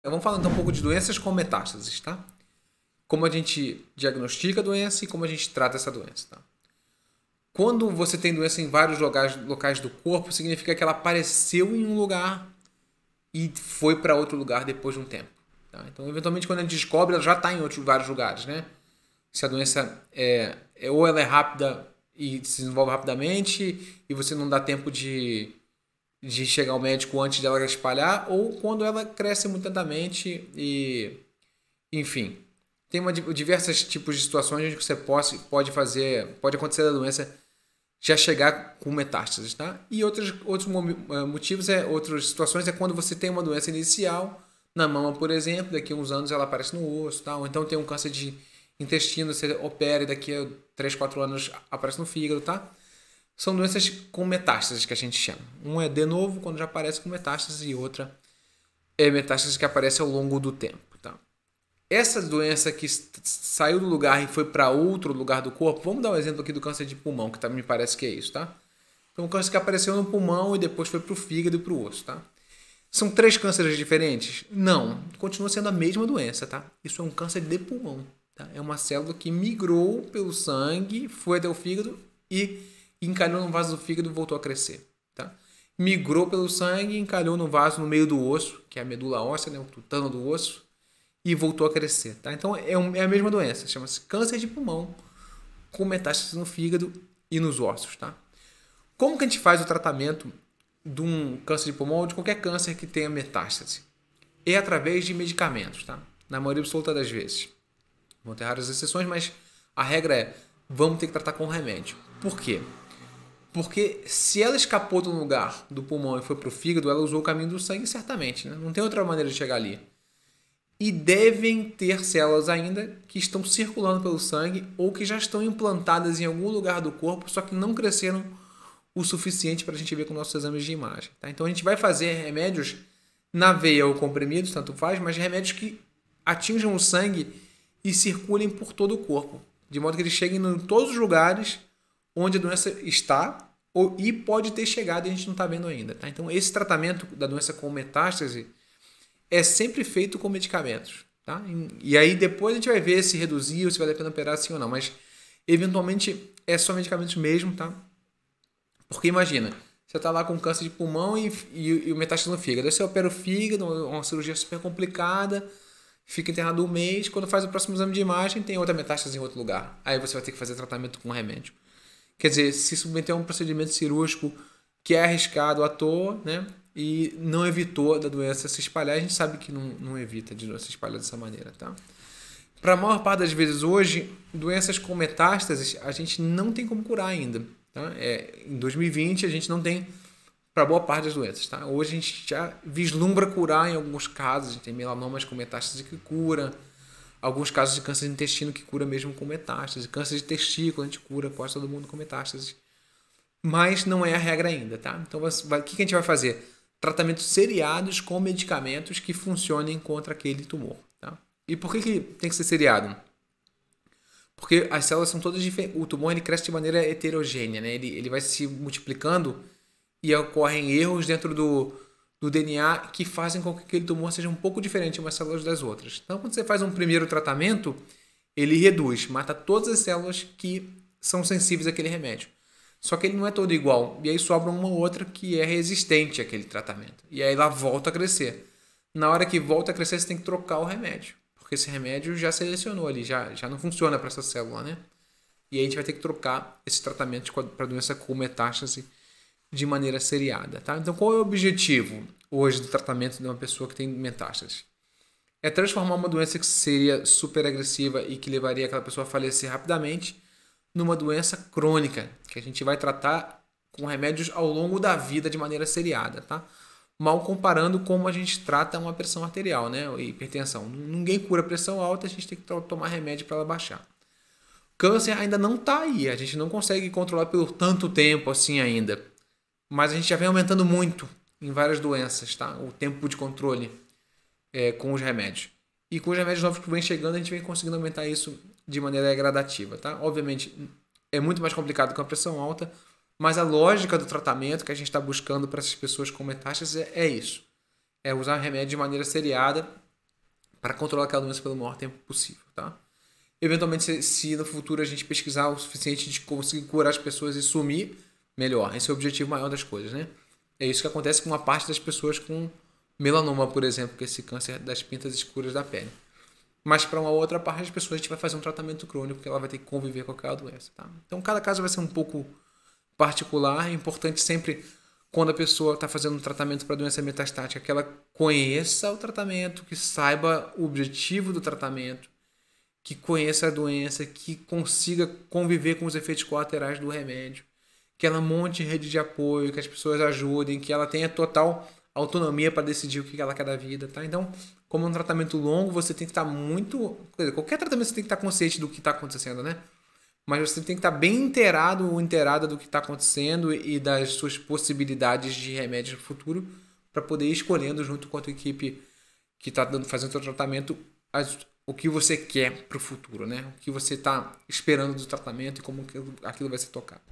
Então, vamos falar então um pouco de doenças com metástases, tá? Como a gente diagnostica a doença e como a gente trata essa doença, tá? Quando você tem doença em vários locais, locais do corpo, significa que ela apareceu em um lugar e foi para outro lugar depois de um tempo. Tá? Então, eventualmente, quando a gente descobre, ela já está em outros, vários lugares, né? Se a doença é, é ou ela é rápida e se desenvolve rapidamente e você não dá tempo de de chegar ao médico antes dela espalhar ou quando ela cresce muito lentamente e enfim tem uma, diversos tipos de situações onde você pode, pode fazer pode acontecer a doença já chegar com metástases tá e outros outros eh, motivos é outras situações é quando você tem uma doença inicial na mama por exemplo daqui a uns anos ela aparece no osso tá? ou então tem um câncer de intestino você opera e daqui a 3, 4 anos aparece no fígado tá são doenças com metástases que a gente chama. Um é de novo quando já aparece com metástase e outra é metástase que aparece ao longo do tempo, tá? Essa doença que saiu do lugar e foi para outro lugar do corpo, vamos dar um exemplo aqui do câncer de pulmão, que tá, me parece que é isso, tá? Então, um câncer que apareceu no pulmão e depois foi para o fígado e para o osso, tá? São três cânceres diferentes? Não. Continua sendo a mesma doença, tá? Isso é um câncer de pulmão. Tá? É uma célula que migrou pelo sangue, foi até o fígado e encalhou no vaso do fígado e voltou a crescer. Tá? Migrou pelo sangue, encalhou no vaso no meio do osso, que é a medula óssea, né? o tutano do osso, e voltou a crescer. Tá? Então é, um, é a mesma doença, chama-se câncer de pulmão com metástase no fígado e nos ossos. Tá? Como que a gente faz o tratamento de um câncer de pulmão ou de qualquer câncer que tenha metástase? É através de medicamentos, tá? Na maioria absoluta das vezes. Vão ter raras exceções, mas a regra é vamos ter que tratar com remédio. Por quê? Porque se ela escapou de um lugar do pulmão e foi para o fígado, ela usou o caminho do sangue certamente, né? não tem outra maneira de chegar ali. E devem ter células ainda que estão circulando pelo sangue ou que já estão implantadas em algum lugar do corpo, só que não cresceram o suficiente para a gente ver com nossos exames de imagem. Tá? Então a gente vai fazer remédios na veia ou comprimidos, tanto faz, mas remédios que atinjam o sangue e circulem por todo o corpo, de modo que eles cheguem em todos os lugares onde a doença está ou, e pode ter chegado e a gente não está vendo ainda. Tá? Então, esse tratamento da doença com metástase é sempre feito com medicamentos. Tá? E, e aí depois a gente vai ver se reduzir ou se vale a pena operar sim ou não. Mas eventualmente é só medicamentos mesmo, tá? Porque imagina, você está lá com câncer de pulmão e, e, e o metástase no fígado. Aí você opera o fígado, uma cirurgia super complicada, fica internado um mês, quando faz o próximo exame de imagem, tem outra metástase em outro lugar. Aí você vai ter que fazer tratamento com remédio. Quer dizer, se submeter a um procedimento cirúrgico que é arriscado à toa, né? E não evitou da doença se espalhar. A gente sabe que não, não evita de não se espalhar dessa maneira, tá? Para a maior parte das vezes hoje, doenças com metástases a gente não tem como curar ainda. Tá? É, em 2020 a gente não tem para boa parte das doenças. Tá? Hoje a gente já vislumbra curar em alguns casos, a gente tem melanomas com metástase que cura, alguns casos de câncer de intestino que cura mesmo com metástase, câncer de testículo a gente cura quase todo mundo com metástase. Mas não é a regra ainda, tá? Então o que a gente vai fazer? Tratamentos seriados com medicamentos que funcionem contra aquele tumor. Tá? E por que, que tem que ser seriado? Porque as células são todas diferentes. O tumor ele cresce de maneira heterogênea, né? ele, ele vai se multiplicando e ocorrem erros dentro do, do DNA que fazem com que aquele tumor seja um pouco diferente umas células das outras. Então, quando você faz um primeiro tratamento, ele reduz, mata todas as células que são sensíveis àquele remédio. Só que ele não é todo igual, e aí sobra uma outra que é resistente àquele tratamento. E aí ela volta a crescer. Na hora que volta a crescer, você tem que trocar o remédio, porque esse remédio já selecionou ali, já, já não funciona para essa célula, né? E aí a gente vai ter que trocar esse tratamento para doença com metástase de maneira seriada. Tá? Então, qual é o objetivo hoje do tratamento de uma pessoa que tem metástases? É transformar uma doença que seria super agressiva e que levaria aquela pessoa a falecer rapidamente numa doença crônica, que a gente vai tratar com remédios ao longo da vida de maneira seriada, tá? Mal comparando como a gente trata uma pressão arterial, né? Hipertensão. Ninguém cura pressão alta, a gente tem que tomar remédio para ela baixar. Câncer ainda não está aí, a gente não consegue controlar por tanto tempo assim ainda. Mas a gente já vem aumentando muito em várias doenças, tá? O tempo de controle é, com os remédios. E com os remédios novos que vem chegando, a gente vem conseguindo aumentar isso de maneira gradativa, tá? Obviamente, é muito mais complicado com a pressão alta, mas a lógica do tratamento que a gente está buscando para essas pessoas com metástases é, é isso. É usar o remédio de maneira seriada para controlar aquela doença pelo maior tempo possível, tá? Eventualmente, se, se no futuro a gente pesquisar o suficiente de conseguir curar as pessoas e sumir, melhor. Esse é o objetivo maior das coisas, né? É isso que acontece com uma parte das pessoas com melanoma, por exemplo, que é esse câncer das pintas escuras da pele. Mas para uma outra parte das pessoas a gente vai fazer um tratamento crônico, porque ela vai ter que conviver com aquela doença, tá? Então cada caso vai ser um pouco particular, é importante sempre quando a pessoa está fazendo um tratamento para doença metastática, que ela conheça o tratamento, que saiba o objetivo do tratamento, que conheça a doença, que consiga conviver com os efeitos colaterais do remédio que ela monte rede de apoio, que as pessoas ajudem, que ela tenha total autonomia para decidir o que ela quer da vida, tá? Então, como é um tratamento longo, você tem que estar tá muito. Qualquer tratamento você tem que estar tá consciente do que está acontecendo, né? Mas você tem que estar tá bem inteirado ou inteirada do que está acontecendo e das suas possibilidades de remédios no futuro para poder ir escolhendo junto com a tua equipe que está fazendo o tratamento as, o que você quer para o futuro, né? O que você está esperando do tratamento e como aquilo vai ser tocado.